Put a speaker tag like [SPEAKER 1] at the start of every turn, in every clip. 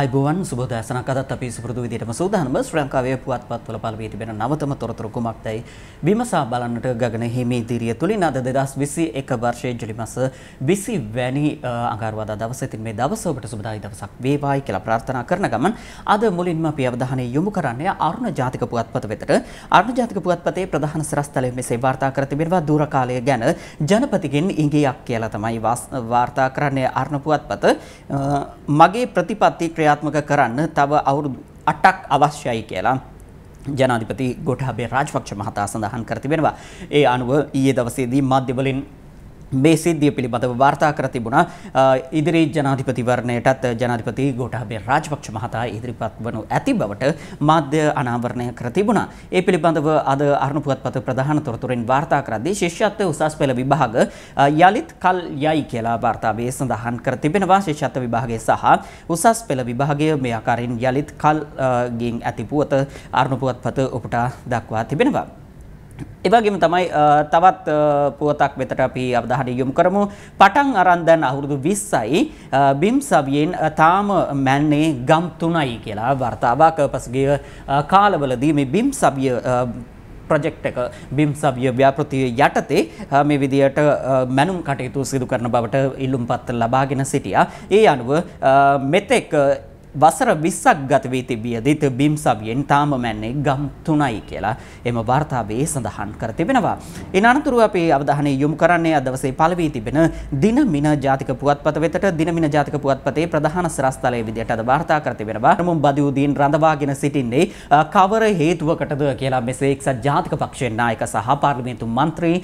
[SPEAKER 1] අයිබුවන් සුබදසනක් අදත් අපි සුපුරදු විදිහටම සූදානම ශ්‍රී ලංකාවේ පුවත්පත්වල පළවී තිබෙන නවතම තොරතුරු කුමක්දයි විමසා බලන්නට ගගන හිමි දිරිය තුලින් අද 2021 වර්ෂයේ ජූලි මාස 20 වැනි අඟහරුවාදා දවසේ තින් මේ දවස ඔබට සුබදායි දවසක් වේවායි කියලා ප්‍රාර්ථනා කරන ගමන් අද මුලින්ම අපි අවධානය යොමු කරන්නේ අරුණ ජාතික පුවත්පත වෙතට අරුණ ජාතික පුවත්පතේ ප්‍රධාන සිරස්තලයේ මෙසේ වාර්තා කර තිබෙනවා දුර කාලය ගැන ජනපතිගෙන් ඉඟියක් කියලා තමයි වාර්තා කරන්නේ අරුණ පුවත්පත මගේ ප්‍රතිපත්ති ක්‍රියාත්මක කරන්න තව අවුරුදු 8ක් අවශ්‍යයි කියලා ජනාධිපති ගෝඨාභය රාජපක්ෂ මහතා සඳහන් කර තිබෙනවා. ඒ අනුව ඊයේ දවසේදී මාධ්‍යවලින් මේ සිද්ධිය පිළිබඳව වාර්තා කර තිබුණා ඉදිරි ජනාධිපතිවරණයටත් ජනාධිපති ගෝඨාභය රාජපක්ෂ මහතා ඉදිරිපත් වනු ඇති බවට මාධ්‍ය අනාවරණය කර තිබුණා. ඒ පිළිබඳව අද අරුණ පුවත්පත ප්‍රධාන තොරතුරෙන් වාර්තා කරද්දී ශිෂ්‍යත්ව උසස් පෙළ විභාග යලිත් කල් යයි කියලා වාර්තාවේ සඳහන් කර තිබෙනවා. ශිෂ්‍යත්ව විභාගය සහ උසස් පෙළ විභාගය මේ ආකාරයෙන් යලිත් කල් ගෙන් ඇති පුවත අරුණ පුවත්පත ඔබට දක්වා තිබෙනවා. එවගේම තමයි තවත් පුවතක් වෙතට අපි අවධානය යොමු කරමු. පටන් අරන් දැන් අවුරුදු 20යි බිම්සවියෙන් තාම මැන්නේ ගම් 3යි කියලා වර්තාවක් පසුගිය කාලවලදී මේ බිම්සවිය ප්‍රොජෙක්ට් එක බිම්සවිය ව්‍යාපෘතිය යටතේ මේ විදියට මැනුම් කටයුතු සිදු කරන බවට ඉල්ලුම්පත් ලබාගෙන සිටියා. ඒ අනුව මෙතෙක් වසර 20ක් ගත වී තිබිය දිත බිම්සබියෙන් තාම මැන්නේ ගම් 3යි කියලා එම වර්තාවේ සඳහන් කර තිබෙනවා. ඉන් අනතුරුව අපි අවධානය යොමු කරන්නේ අද දවසේ පළවී තිබෙන දිනමින ජාතික පුවත්පත වෙතට දිනමින ජාතික පුවත්පතේ ප්‍රධාන සිරස්තලයේ විදිහට අද වාර්තා කර තිබෙනවා. මුම් බදියුදීන් රඳවාගෙන සිටින්නේ කවර හේතුවකටද කියලා මෙසේ එක්සත් ජාතික පක්ෂයේ නායක සහ පාර්ලිමේන්තු මන්ත්‍රී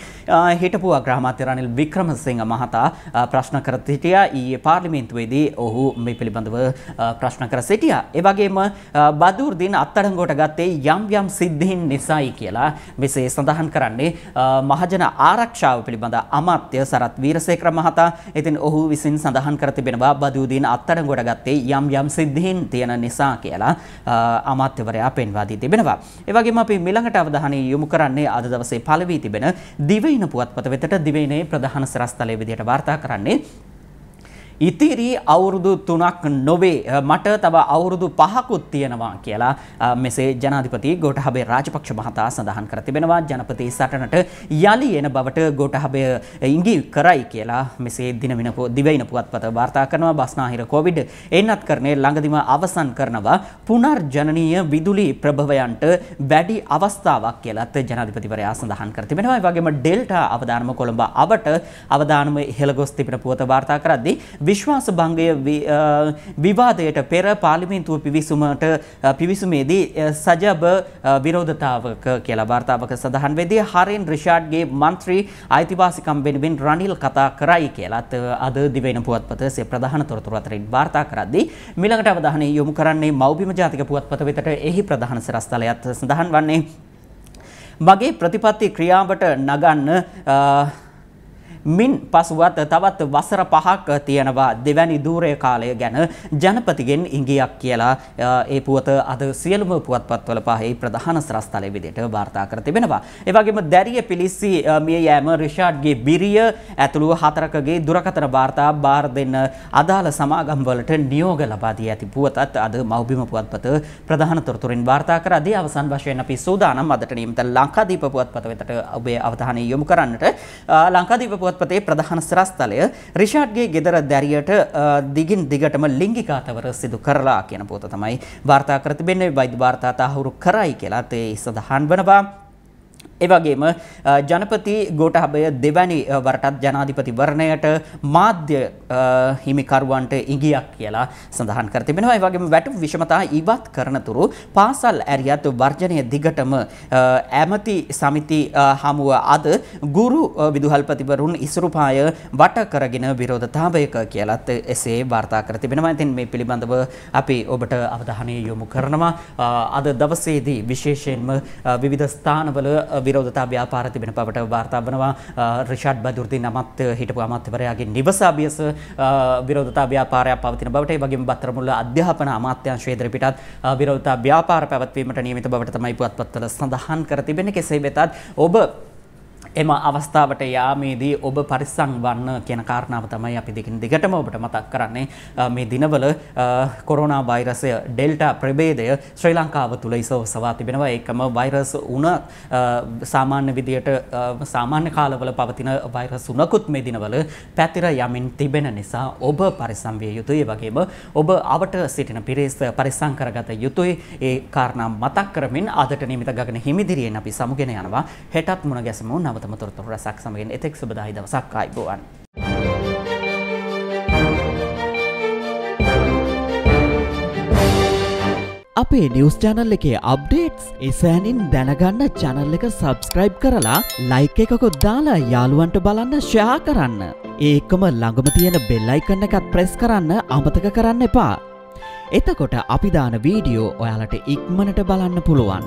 [SPEAKER 1] හිටපු අග්‍රාමාත්‍ය රනිල් වික්‍රමසිංහ මහතා ප්‍රශ්න කර සිටියා. ඊයේ පාර්ලිමේන්තුවේදී ඔහු මේ පිළිබඳව ප්‍රශ්න ප්‍රශ්න කර සිටියා. ඒ වගේම බදූර් දින අත්අඩංගුවට ගත්තේ යම් යම් සිද්ධීන් නිසායි කියලා මෙසේ සඳහන් කරන්නේ මහජන ආරක්ෂාව පිළිබඳ අමාත්‍ය සරත් වීරසේකර මහතා. ඉතින් ඔහු විසින් සඳහන් කර තිබෙනවා බදූර් දින අත්අඩංගුවට ගත්තේ යම් යම් සිද්ධීන් තියෙන නිසා කියලා අමාත්‍යවරයා පෙන්වා දී තිබෙනවා. ඒ වගේම අපි මිලඟට අවධානය යොමු කරන්නේ අද දවසේ පළවී තිබෙන දිවයින පුවත්පත වෙතට දිවයිනේ ප්‍රධාන සිරස්තලයේ විදිහට වාර්තා කරන්නේ ඉතිරි අවුරුදු තුනක් නොවේ මට තව අවුරුදු පහකුත් තියෙනවා කියලා මෙසේ ජනාධිපති ගෝටහබේ රාජපක්ෂ මහතා සඳහන් කර තිබෙනවා ජනපති සටනට යළි එන බවට ගෝටහබය ඉඟි කරයි කියලා මෙසේ දිනවින දිවයින පුවත්පත වාර්තා කරනවා බස්නාහිර කොවිඩ් එන්නත් කරන්නේ ළඟදිම අවසන් කරනවා පුනර්ජනනීය විදුලි ප්‍රභවයන්ට වැඩි අවස්ථාවක් කියලත් ජනාධිපතිවරයා සඳහන් කර තිබෙනවා. ඒ වගේම ඩෙල්ටා අවදානම කොළඹ අවට අවදානම ඉහළ ගොස් තිබෙන පුවත වාර්තා කරද්දී විශ්වාස භංගය විවාදයට පෙර පාර්ලිමේන්තුව පිවිසුමට පිවිසුමේදී සජබ විරෝධතාවක කියලා වාර්තාවක සඳහන් වෙදී හරෙන් රිෂාඩ්ගේ മന്ത്രി අයිතිවාසිකම් වෙනුවෙන් රනිල් කතා කරයි කියලාත් අද දිවෙන පුවත්පතේ ප්‍රධාන තොරතුරු අතරින් වාර්තා කරද්දී මිලකට අවධානය යොමු කරන්නේ මෞබිම ජාතික පුවත්පත වෙතට එහි ප්‍රධාන සිරස්තලයත් සඳහන් වන්නේ මගේ ප්‍රතිපත්ති ක්‍රියාවට නගන්න මින් පසුවත් තවත් වසර පහක් තියෙනවා දෙවැනි ධූරය කාලය ගැන ජනපතිගෙන් ඉඟියක් කියලා ඒ පුවත අද සියලුම පුවත්පත්වල පහේ ප්‍රධාන ස්රස්තලය විදිහට වාර්තා කර තිබෙනවා. ඒ වගේම දැරිය පිලිස්සි මිය යෑම රිෂාඩ්ගේ බිරිය ඇතුළු හතරකගේ දුරකථන වාර්තා බාර දෙන්න අදාළ සමාගම් වලට නියෝග ලබා දී ඇති පුවතත් අද මව්බිම පුවත්පත ප්‍රධාන තොරතුරින් වාර්තා කර අදී අවසන් වශයෙන් අපි සූදානම් අදට නියමිත ලංකාදීප පුවත්පත වෙතට ඔබේ අවධානය යොමු කරන්නට ලංකාදීප පුවත්පතේ ප්‍රධාන සිරස්තලය රිෂාඩ්ගේ ගෙදර දැරියට දිගින් දිගටම ලිංගික ආතවර සිදු කරලා කියන පුවත තමයි වාර්තා කර තිබෙන්නේ වෛද්‍ය වාර්තා තහවුරු කරයි කියලා තේ සඳහන් වෙනවා. එවගේම ජනපති ගෝටහබය දෙවැනි වරටත් ජනාධිපතිවරණයට මාධ්‍ය හිමිකරුවන්ට ඉඟියක් කියලා සඳහන් කර තිබෙනවා. ඒ වගේම වැටු විෂමතා ඉවත් කරනතුරු පාසල් ඇරියත් වර්ජනය දිගටම ඇමති සමිති හමුව අද ගුරු විදුහල්පතිවරුන් ඉසුරුපාය වට කරගෙන විරෝධතාවයක කියලත් එසේ වාර්තා කර තිබෙනවා. ඉතින් මේ පිළිබඳව අපි ඔබට අවධානය යොමු කරනවා. අද දවසේදී විශේෂයෙන්ම විවිධ ස්ථානවල විරෝධතා ව්‍යාපාර තිබෙන බවට වාර්තා වනවා රිෂාඩ් බදුර්දීන් අමාත්‍ය හිටපු අමාත්‍යවරයාගේ නිවස අභියස විරෝධතා ව්‍යාපාරයක් පවතින බවට ඒ වගේම බත්තරමුල්ල අධ්‍යාපන අමාත්‍යාංශය ඉදිරිපිටත් විරෝධතා ව්‍යාපාර පැවැත්වීමට නියමිත බවට තමයි පුවත්පත්වල සඳහන් කර තිබෙන්නේ කෙසේ වෙතත් ඔබ එම අවස්ථාවට යාමේදී ඔබ පරිස්සං වන්න කියන කාරණාව තමයි අපි දෙකින් දිගටම ඔබට මතක් කරන්නේ මේ දිනවල කොරෝනා වෛරසය ඩෙල්ටා ප්‍රභේදය ශ්‍රී ලංකාව තුල ඉසවසවා තිබෙනවා ඒකම වෛරස් උණ සාමාන්‍ය විදියට සාමාන්‍ය කාලවල පවතින වෛරස් උණකුත් මේ දිනවල පැතිර යමින් තිබෙන නිසා ඔබ පරිස්සම් විය යුතුයි වගේම ඔබ අවට සිටින පිරිස පරිස්සම් කරගත යුතුයි ඒ කාරණා මතක් කරමින් අදට නියමිත ගගන හිමිදිරියෙන් අපි සමුගෙන යනවා හෙටත් මුණ ගැසමු නව අමතම තොරතුරු රැසක් සමගින් එතෙක් සුබදායි දවසක් ආයිබෝවන්. අපේ නිවස් චැනල් එකේ අප්ඩේට්ස් එසෑනින් දැනගන්න චැනල් එක සබස්ක්‍රයිබ් කරලා ලයික් එකකොත් දාලා යාළුවන්ට බලන්න ශයා කරන්න. ඒකම ළඟම තියෙන බෙල්ලයිකන්න එකත් ප්‍රෙස් කරන්න අමතක කරන්න එපා. එතකොට අපි දාන වීඩියෝ ඔයාලට ඉක්මනට බලන්න පුළුවන්.